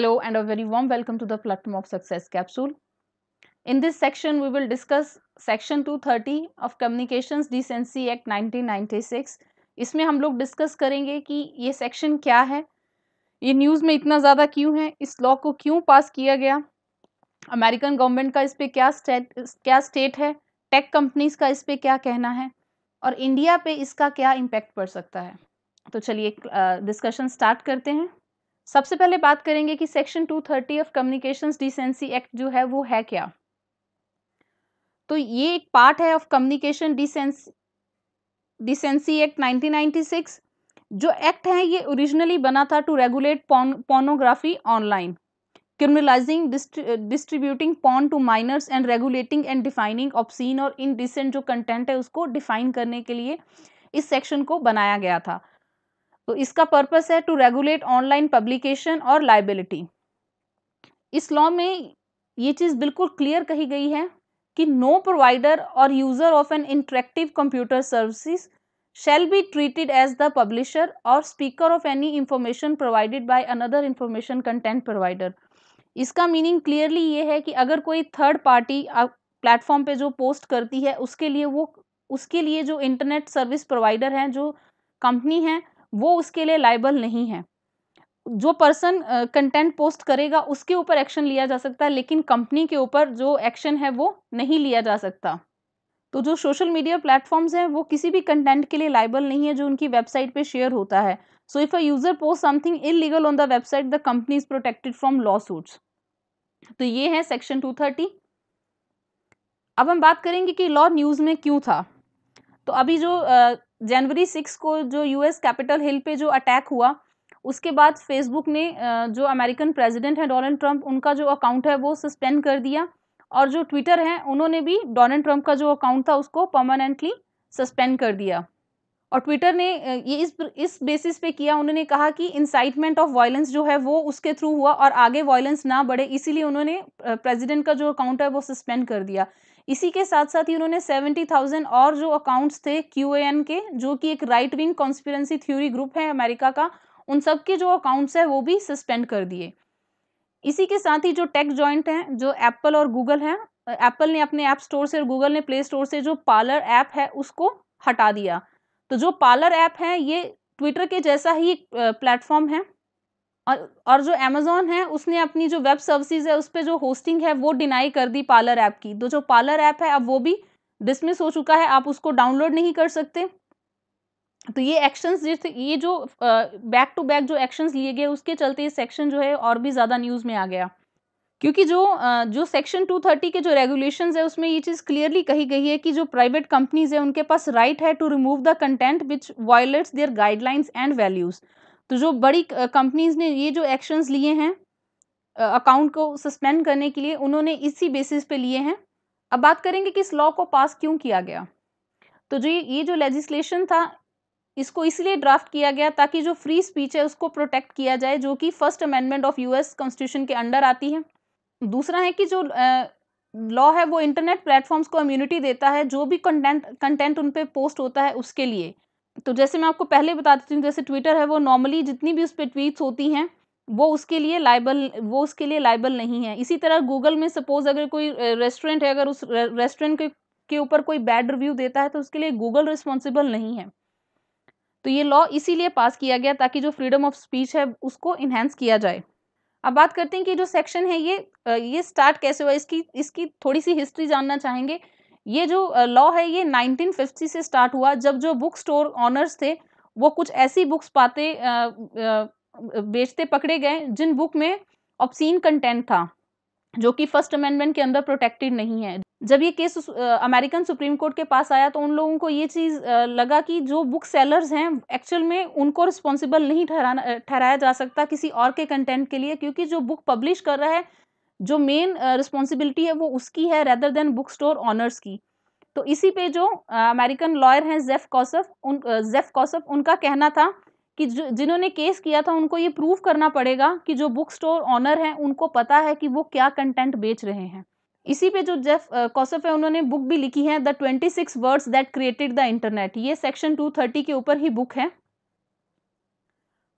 Hello and a very warm welcome to the platform of Success capsule. In this section, we will discuss section 230 of Communications Decency Act 1996. इसमें हम लोग discuss करेंगे कि ये section क्या है ये न्यूज़ में इतना ज़्यादा क्यों है इस लॉ को क्यों पास किया गया अमेरिकन गवर्नमेंट का इस पर क्या स्टेट क्या स्टेट है टेक कंपनीज का इस पर क्या कहना है और इंडिया पे इसका क्या इम्पैक्ट पड़ सकता है तो चलिए डिस्कशन स्टार्ट करते हैं सबसे पहले बात करेंगे कि section 230 of communications decency act जो है वो है क्या तो ये एक पार्ट है ऑफ कम्युनिकेशन डिसेंसी एक्ट 1996 जो एक्ट है ये ओरिजिनली बना था to regulate pornography online criminalizing distributing porn to minors and regulating and defining obscene और डिसेंट जो कंटेंट है उसको डिफाइन करने के लिए इस सेक्शन को बनाया गया था तो इसका पर्पस है टू रेगुलेट ऑनलाइन पब्लिकेशन और लाइबिलिटी इस लॉ में ये चीज़ बिल्कुल क्लियर कही गई है कि नो प्रोवाइडर और user of an interactive computer services shall be treated as the publisher और speaker of any information provided by another information content provider इसका मीनिंग क्लियरली ये है कि अगर कोई थर्ड पार्टी प्लेटफॉर्म पे जो पोस्ट करती है उसके लिए वो उसके लिए जो इंटरनेट सर्विस प्रोवाइडर हैं जो कंपनी हैं वो उसके लिए लाइबल नहीं है जो पर्सन कंटेंट पोस्ट करेगा उसके ऊपर एक्शन लिया जा सकता है लेकिन कंपनी के ऊपर जो एक्शन है वो नहीं लिया जा सकता तो जो सोशल मीडिया प्लेटफॉर्म्स हैं वो किसी भी कंटेंट के लिए लाइबल नहीं है जो उनकी वेबसाइट पे शेयर होता है so if a user post something illegal on the website the company is protected from lawsuits तो ये है सेक्शन टू थर्टी अब हम बात करेंगे कि लॉ न्यूज़ में क्यों था तो अभी जो जनवरी सिक्स को जो यूएस कैपिटल हिल पे जो अटैक हुआ उसके बाद फेसबुक ने जो अमेरिकन प्रेसिडेंट हैं डोनाल्ड ट्रंप उनका जो अकाउंट है वो सस्पेंड कर दिया और जो ट्विटर है उन्होंने भी डोनाल्ड ट्रंप का जो अकाउंट था उसको परमानेंटली सस्पेंड कर दिया और ट्विटर ने ये इस इस बेसिस पे किया उन्होंने कहा कि इंसाइटमेंट ऑफ वायलेंस जो है वो उसके थ्रू हुआ और आगे वायलेंस ना बढ़े इसीलिए उन्होंने प्रेसिडेंट का जो अकाउंट है वो सस्पेंड कर दिया इसी के साथ साथ ही उन्होंने सेवेंटी थाउजेंड और जो अकाउंट्स थे क्यू के जो कि एक right wing conspiracy theory group है अमेरिका का उन सब के जो अकाउंट्स है वो भी सस्पेंड कर दिए इसी के साथ ही जो टेक जॉइंट हैं जो एप्पल और गूगल हैं एप्पल ने अपने ऐप स्टोर से और गूगल ने प्ले स्टोर से जो पार्लर ऐप है उसको हटा दिया तो जो पार्लर ऐप है ये ट्विटर के जैसा ही एक प्लेटफॉर्म है और, जो अमेजोन है उसने अपनी जो वेब सर्विसेज है उस पर जो होस्टिंग है वो डिनाई कर दी पार्लर ऐप की तो जो पार्लर ऐप है अब वो भी डिसमिस हो चुका है आप उसको डाउनलोड नहीं कर सकते तो ये एक्शंस जिस ये जो बैक टू बैक जो एक्शंस लिए गए उसके चलते ये सेक्शन जो है और भी ज़्यादा न्यूज़ में आ गया क्योंकि जो जो सेक्शन 230 के जो रेगुलेशंस है उसमें ये चीज़ क्लियरली कही गई है कि जो प्राइवेट कंपनीज है उनके पास राइट right है to remove the content which violates their guidelines and values तो जो बड़ी कंपनीज ने ये जो एक्शंस लिए हैं अकाउंट को सस्पेंड करने के लिए उन्होंने इसी बेसिस पे लिए हैं अब बात करेंगे कि इस लॉ को पास क्यों किया गया तो जो ये जो लेजिस्लेशन था इसको इसलिए ड्राफ्ट किया गया ताकि जो फ्री स्पीच है उसको प्रोटेक्ट किया जाए जो कि first amendment of US constitution के अंडर आती है दूसरा है कि जो लॉ है वो इंटरनेट प्लेटफॉर्म्स को इम्यूनिटी देता है जो भी कंटेंट कंटेंट उन पर पोस्ट होता है उसके लिए तो जैसे मैं आपको पहले बता देती हूँ जैसे ट्विटर है वो नॉर्मली जितनी भी उस पर ट्वीट्स होती हैं वो उसके लिए लाइबल वो उसके लिए लाइबल नहीं है इसी तरह गूगल में सपोज अगर कोई रेस्टोरेंट है अगर उस रेस्टोरेंट के के ऊपर कोई बैड रिव्यू देता है तो उसके लिए गूगल रिस्पॉन्सिबल नहीं है तो ये लॉ इसीलिए पास किया गया ताकि जो फ्रीडम ऑफ स्पीच है उसको इन्हेंस किया जाए अब बात करते हैं कि जो सेक्शन है ये ये स्टार्ट कैसे हुआ इसकी इसकी थोड़ी सी हिस्ट्री जानना चाहेंगे ये जो लॉ है ये 1950 से स्टार्ट हुआ जब जो बुक स्टोर ऑनर्स थे वो कुछ ऐसी बुक्स पाते बेचते पकड़े गए जिन बुक में ऑप्सिन कंटेंट था जो कि फर्स्ट अमेंडमेंट के अंदर प्रोटेक्टेड नहीं है जब ये केस अमेरिकन सुप्रीम कोर्ट के पास आया तो उन लोगों को ये चीज़ लगा कि जो बुक सेलर्स हैं एक्चुअल में उनको रिस्पॉन्सिबल नहीं ठहराना ठहराया जा सकता किसी और के कंटेंट के लिए क्योंकि जो बुक पब्लिश कर रहा है जो मेन रिस्पॉन्सिबिलिटी uh, है वो उसकी है rather than book store owners की तो इसी पे जो अमेरिकन uh, लॉयर हैं जेफ कौसफ उन जेफ uh, कौसफ उनका कहना था कि जिन्होंने केस किया था उनको ये प्रूव करना पड़ेगा कि जो बुक स्टोर ऑनर हैं उनको पता है कि वो क्या कंटेंट बेच रहे हैं इसी पे जो जेफ कौसफ है उन्होंने बुक भी लिखी है the twenty six words that created the internet ये सेक्शन टू थर्टी के ऊपर ही बुक है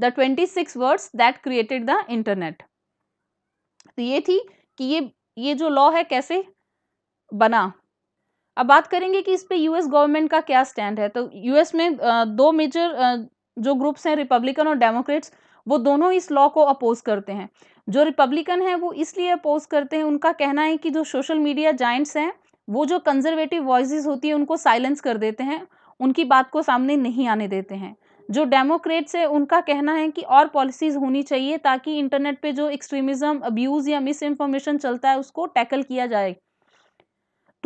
the twenty six words that created the internet तो ये थी कि ये ये जो लॉ है कैसे बना अब बात करेंगे कि इस पे यूएस गवर्नमेंट का क्या स्टैंड है तो यूएस में दो मेजर जो ग्रुप्स हैं रिपब्लिकन और डेमोक्रेट्स वो दोनों इस लॉ को अपोज करते हैं जो रिपब्लिकन हैं वो इसलिए अपोज करते हैं उनका कहना है कि जो सोशल मीडिया जाइंट्स हैं वो जो कंजर्वेटिव वॉइस होती है उनको साइलेंस कर देते हैं उनकी बात को सामने नहीं आने देते हैं जो डेमोक्रेट्स है उनका कहना है कि और पॉलिसीज होनी चाहिए ताकि इंटरनेट पे जो एक्सट्रीमिज्म अब्यूज़ या मिस इन्फॉर्मेशन चलता है उसको टैकल किया जाए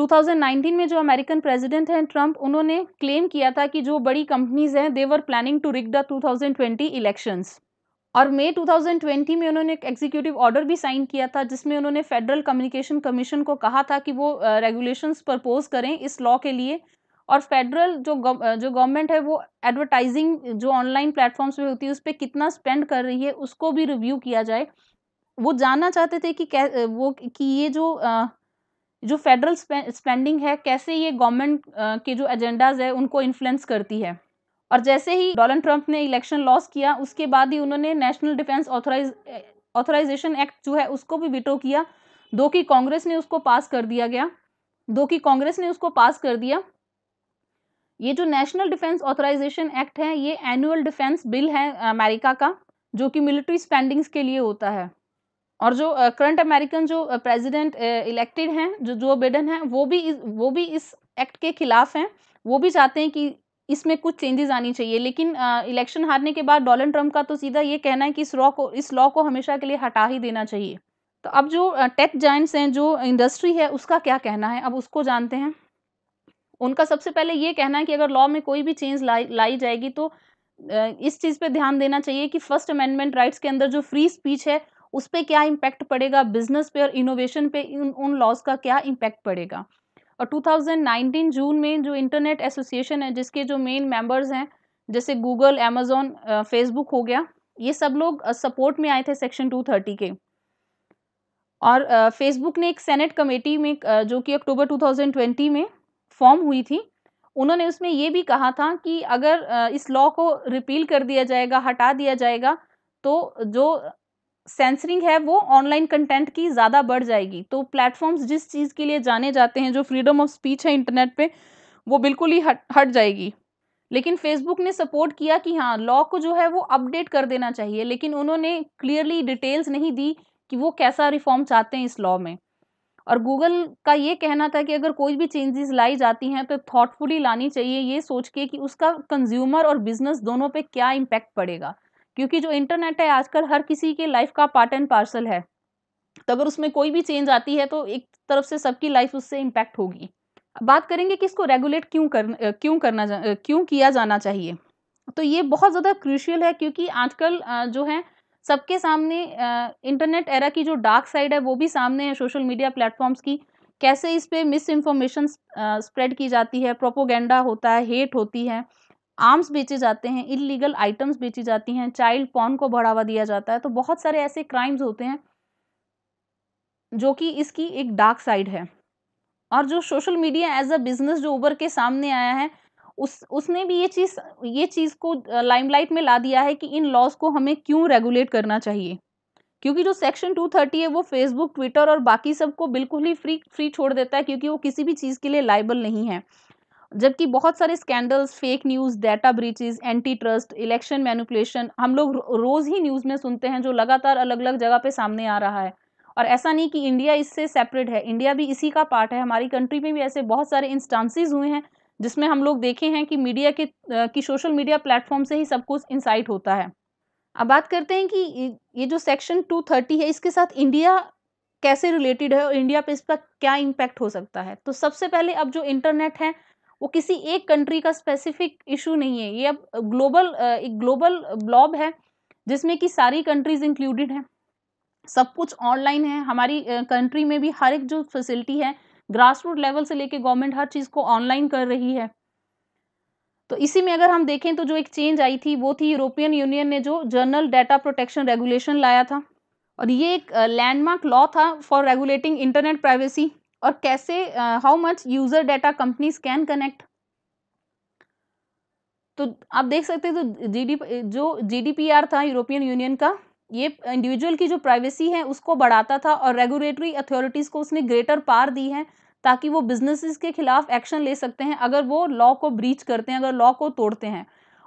2019 में जो अमेरिकन प्रेसिडेंट हैं ट्रंप उन्होंने क्लेम किया था कि जो बड़ी कंपनीज हैं they're planning to rig the 2020 elections और मई 2020 में उन्होंने एक एग्जीक्यूटिव ऑर्डर भी साइन किया था जिसमें उन्होंने फेडरल कम्युनिकेशन कमीशन को कहा था कि वो रेगुलेशंस प्रपोज करें इस लॉ के लिए और फेडरल जो जो गवर्नमेंट है वो एडवर्टाइजिंग जो ऑनलाइन प्लेटफॉर्म्स पे होती है उस पर कितना स्पेंड कर रही है उसको भी रिव्यू किया जाए वो जानना चाहते थे कि कै वो कि ये जो जो फेडरल स्पेंडिंग है कैसे ये गवर्नमेंट के जो एजेंडाज है उनको इन्फ्लुएंस करती है और जैसे ही डोनाल्ड ट्रंप ने इलेक्शन लॉस किया उसके बाद ही उन्होंने national defense authorize authorization act जो है उसको भी विटो किया दो कि कांग्रेस ने उसको पास कर दिया गया दो कि कांग्रेस ने उसको पास कर दिया ये जो नेशनल डिफेंस ऑथराइजेशन एक्ट है ये एनुअल डिफेंस बिल है अमेरिका का जो कि मिलिट्री स्पेंडिंग्स के लिए होता है और जो करंट uh, अमेरिकन जो प्रेसिडेंट इलेक्टेड हैं जो जो बिडन हैं वो भी इस, वो भी इस एक्ट के खिलाफ हैं वो भी चाहते हैं कि इसमें कुछ चेंजेस आनी चाहिए लेकिन इलेक्शन uh, हारने के बाद डोनाल्ड ट्रंप का तो सीधा ये कहना है कि इस लॉ को इस लॉ को हमेशा के लिए हटा ही देना चाहिए तो अब जो टेक uh, जाइंट्स हैं जो इंडस्ट्री है उसका क्या कहना है अब उसको जानते हैं उनका सबसे पहले ये कहना है कि अगर लॉ में कोई भी चेंज लाई लाई जाएगी तो इस चीज़ पे ध्यान देना चाहिए कि फर्स्ट अमेंडमेंट राइट्स के अंदर जो फ्री स्पीच है उस पर क्या इम्पैक्ट पड़ेगा बिजनेस पे और इनोवेशन पे इन उन लॉज का क्या इम्पैक्ट पड़ेगा और 2019 जून में जो इंटरनेट एसोसिएशन है जिसके जो मेन मेंबर्स हैं जैसे गूगल अमेजोन फेसबुक हो गया ये सब लोग सपोर्ट में आए थे सेक्शन 230 के और फेसबुक ने एक सेनेट कमेटी में जो कि अक्टूबर 2020 में फॉर्म हुई थी उन्होंने उसमें ये भी कहा था कि अगर इस लॉ को रिपील कर दिया जाएगा हटा दिया जाएगा तो जो सेंसरिंग है वो ऑनलाइन कंटेंट की ज़्यादा बढ़ जाएगी तो प्लेटफॉर्म्स जिस चीज़ के लिए जाने जाते हैं जो फ्रीडम ऑफ स्पीच है इंटरनेट पे वो बिल्कुल ही हट हट जाएगी लेकिन फेसबुक ने सपोर्ट किया कि हाँ लॉ को जो है वो अपडेट कर देना चाहिए लेकिन उन्होंने क्लियरली डिटेल्स नहीं दी कि वो कैसा रिफॉर्म चाहते हैं इस लॉ में और गूगल का ये कहना था कि अगर कोई भी चेंजेस लाई जाती हैं तो थॉटफुली लानी चाहिए ये सोच के कि उसका कंज्यूमर और बिजनेस दोनों पे क्या इम्पैक्ट पड़ेगा क्योंकि जो इंटरनेट है आजकल हर किसी के लाइफ का पार्ट एंड पार्सल है तो अगर उसमें कोई भी चेंज आती है तो एक तरफ से सबकी लाइफ उससे इम्पैक्ट होगी बात करेंगे कि इसको रेगुलेट क्यों कर क्यों करना क्यों किया जाना चाहिए तो ये बहुत ज़्यादा क्रूशियल है क्योंकि आजकल जो है सबके सामने इंटरनेट एरा की जो डार्क साइड है वो भी सामने है सोशल मीडिया प्लेटफॉर्म्स की कैसे इस पर मिस इन्फॉर्मेशन स्प्रेड की जाती है प्रोपोगेंडा होता है हेट होती है आर्म्स बेचे जाते हैं इलीगल आइटम्स बेची जाती हैं चाइल्ड पॉन को बढ़ावा दिया जाता है तो बहुत सारे ऐसे क्राइम्स होते हैं जो कि इसकी एक डार्क साइड है और जो social media as a business जो उबर के सामने आया है उस उसने भी ये चीज़ ये चीज़ को लाइमलाइट में ला दिया है कि इन लॉज को हमें क्यों रेगुलेट करना चाहिए क्योंकि जो सेक्शन 230 है वो फेसबुक ट्विटर और बाकी सब को बिल्कुल ही फ्री फ्री छोड़ देता है क्योंकि वो किसी भी चीज़ के लिए लाइबल नहीं है जबकि बहुत सारे scandals fake news data breaches anti trust election manipulation हम लोग रोज़ ही न्यूज़ में सुनते हैं जो लगातार अलग अलग जगह पे सामने आ रहा है और ऐसा नहीं कि इंडिया इससे सेपरेट है इंडिया भी इसी का पार्ट है हमारी कंट्री में भी ऐसे बहुत सारे इंस्टांसिस हुए हैं जिसमें हम लोग देखे हैं कि मीडिया के की सोशल मीडिया प्लेटफॉर्म से ही सब कुछ इंसाइट होता है अब बात करते हैं कि ये जो सेक्शन 230 है इसके साथ इंडिया कैसे रिलेटेड है और इंडिया पे इसका क्या इम्पैक्ट हो सकता है तो सबसे पहले अब जो इंटरनेट है वो किसी एक कंट्री का स्पेसिफिक इशू नहीं है ये अब ग्लोबल एक ग्लोबल ब्लॉब है जिसमें कि सारी कंट्रीज इंक्लूडेड हैं सब कुछ ऑनलाइन है हमारी कंट्री में भी हर एक जो फैसिलिटी है ग्रास रूट लेवल से लेके गवर्नमेंट हर चीज़ को ऑनलाइन कर रही है तो इसी में अगर हम देखें तो जो एक चेंज आई थी वो थी यूरोपियन यूनियन ने जो जर्नल डाटा प्रोटेक्शन रेगुलेशन लाया था और ये एक लैंडमार्क लॉ था फॉर रेगुलेटिंग इंटरनेट प्राइवेसी और कैसे how much user data companies can connect तो आप देख सकते हैं तो जीडी जो जीडीपीआर था यूरोपियन यूनियन का ये इंडिविजुअल की जो प्राइवेसी है उसको बढ़ाता था और रेगुलेटरी अथॉरिटीज़ को उसने ग्रेटर पार दी है ताकि वो बिजनेसेस के खिलाफ एक्शन ले सकते हैं अगर वो लॉ को ब्रीच करते हैं अगर लॉ को तोड़ते हैं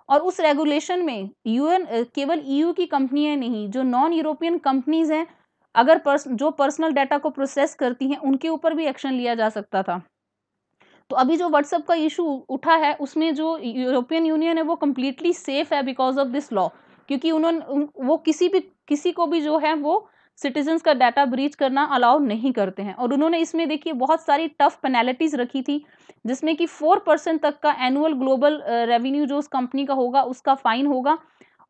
और उस रेगुलेशन में यूएन केवल ईयू e की कंपनियां नहीं जो नॉन यूरोपियन कंपनीज हैं अगर पर्स जो पर्सनल डाटा को प्रोसेस करती हैं उनके ऊपर भी एक्शन लिया जा सकता था तो अभी जो व्हाट्सअप का इशू उठा है उसमें जो यूरोपियन यूनियन है वो कम्प्लीटली सेफ है बिकॉज ऑफ दिस लॉ क्योंकि उन्होंने वो किसी भी किसी को भी जो है वो सिटीजन्स का डाटा ब्रीच करना अलाउ नहीं करते हैं और उन्होंने इसमें देखिए बहुत सारी टफ पेनाल्टीज रखी थी जिसमें कि फोर परसेंट तक का एनुअल ग्लोबल रेवेन्यू जो उस कंपनी का होगा उसका फाइन होगा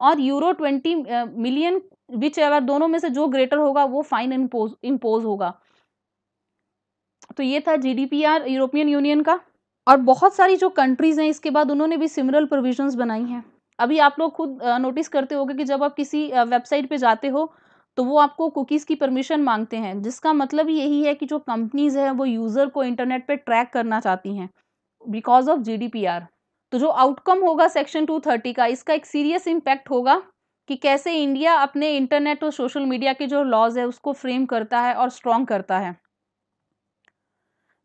और euro twenty million whichever दोनों में से जो ग्रेटर होगा वो फाइन इम्पोज इम्पोज होगा तो ये था जीडीपीआर यूरोपियन यूनियन का और बहुत सारी जो कंट्रीज़ हैं इसके बाद उन्होंने भी सिमरल प्रोविजन बनाई हैं अभी आप लोग खुद नोटिस करते होगे कि जब आप किसी वेबसाइट पे जाते हो तो वो आपको कुकीज़ की परमिशन मांगते हैं जिसका मतलब यही है कि जो कंपनीज़ हैं वो यूज़र को इंटरनेट पे ट्रैक करना चाहती हैं बिकॉज ऑफ जी तो जो आउटकम होगा सेक्शन 230 का इसका एक सीरियस इम्पैक्ट होगा कि कैसे इंडिया अपने इंटरनेट और सोशल मीडिया के जो लॉज है उसको फ्रेम करता है और स्ट्रॉन्ग करता है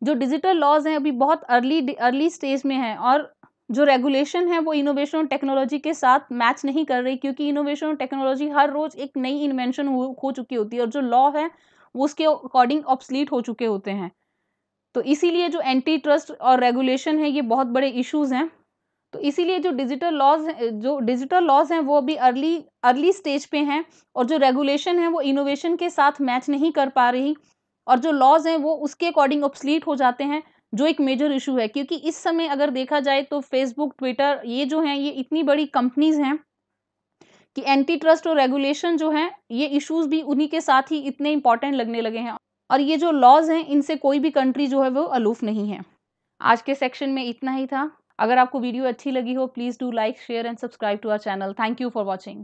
जो डिजिटल लॉज हैं अभी बहुत अर्ली अर्ली स्टेज में हैं और जो रेगुलेशन है वो इनोवेशन और टेक्नोलॉजी के साथ मैच नहीं कर रही क्योंकि इनोवेशन और टेक्नोलॉजी हर रोज़ एक नई इन्वेंशन हो चुकी होती है और जो लॉ है वो उसके अकॉर्डिंग ऑप्सलीट हो चुके होते हैं तो इसीलिए जो एंटी ट्रस्ट और रेगुलेशन है ये बहुत बड़े इश्यूज़ हैं तो इसीलिए जो डिजिटल लॉज जो डिजिटल लॉज हैं वो अभी अर्ली अर्ली स्टेज पे हैं और जो रेगुलेशन है वो इनोवेशन के साथ मैच नहीं कर पा रही और जो लॉज हैं वो उसके अकॉर्डिंग ऑब्सलीट हो जाते हैं जो एक मेजर इशू है क्योंकि इस समय अगर देखा जाए तो फेसबुक ट्विटर ये जो हैं ये इतनी बड़ी कंपनीज हैं कि एंटी ट्रस्ट और रेगुलेशन जो है ये इश्यूज भी उन्हीं के साथ ही इतने इंपॉर्टेंट लगने लगे हैं और ये जो लॉज हैं इनसे कोई भी कंट्री जो है वो अलूफ नहीं है आज के सेक्शन में इतना ही था अगर आपको वीडियो अच्छी लगी हो please do like share and subscribe to our channel thank you for watching